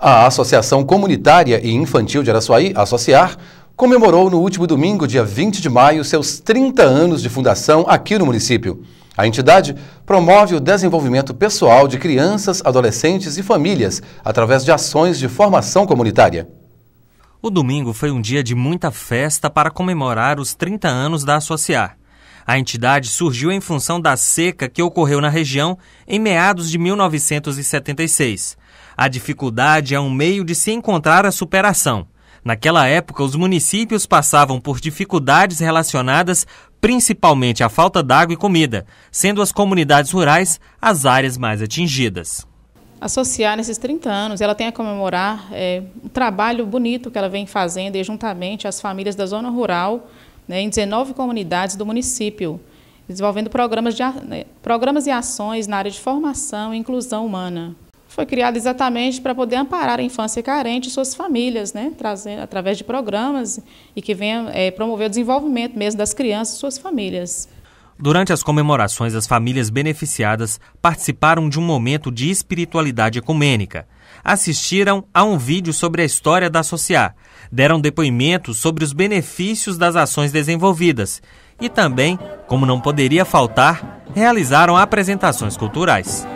A Associação Comunitária e Infantil de Araçuaí, Associar, comemorou no último domingo, dia 20 de maio, seus 30 anos de fundação aqui no município. A entidade promove o desenvolvimento pessoal de crianças, adolescentes e famílias através de ações de formação comunitária. O domingo foi um dia de muita festa para comemorar os 30 anos da Associar. A entidade surgiu em função da seca que ocorreu na região em meados de 1976. A dificuldade é um meio de se encontrar a superação. Naquela época, os municípios passavam por dificuldades relacionadas principalmente à falta d'água e comida, sendo as comunidades rurais as áreas mais atingidas. Associar nesses 30 anos, ela tem a comemorar é, um trabalho bonito que ela vem fazendo e juntamente às famílias da zona rural, né, em 19 comunidades do município, desenvolvendo programas, de, né, programas e ações na área de formação e inclusão humana foi criada exatamente para poder amparar a infância carente e suas famílias, né, trazendo, através de programas e que venha é, promover o desenvolvimento mesmo das crianças e suas famílias. Durante as comemorações, as famílias beneficiadas participaram de um momento de espiritualidade ecumênica. Assistiram a um vídeo sobre a história da Associar, deram depoimentos sobre os benefícios das ações desenvolvidas e também, como não poderia faltar, realizaram apresentações culturais.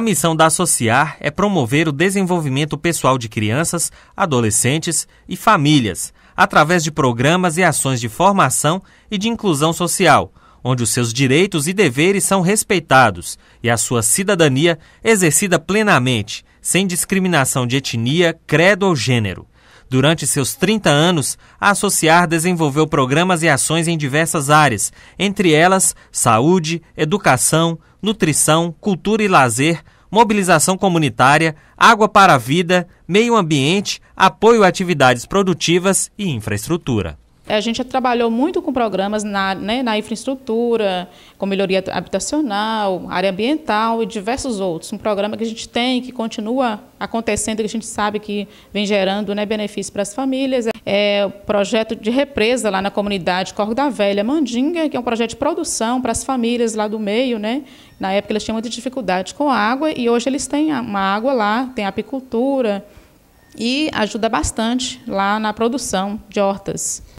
A missão da Associar é promover o desenvolvimento pessoal de crianças, adolescentes e famílias, através de programas e ações de formação e de inclusão social, onde os seus direitos e deveres são respeitados e a sua cidadania exercida plenamente, sem discriminação de etnia, credo ou gênero. Durante seus 30 anos, a Associar desenvolveu programas e ações em diversas áreas, entre elas saúde, educação, nutrição, cultura e lazer, mobilização comunitária, água para a vida, meio ambiente, apoio a atividades produtivas e infraestrutura. É, a gente trabalhou muito com programas na, né, na infraestrutura, com melhoria habitacional, área ambiental e diversos outros. Um programa que a gente tem, que continua acontecendo, que a gente sabe que vem gerando né, benefícios para as famílias. É, é o projeto de represa lá na comunidade Corro da Velha, Mandinga, que é um projeto de produção para as famílias lá do meio. Né? Na época eles tinham muita dificuldade com a água e hoje eles têm uma água lá, tem apicultura. E ajuda bastante lá na produção de hortas.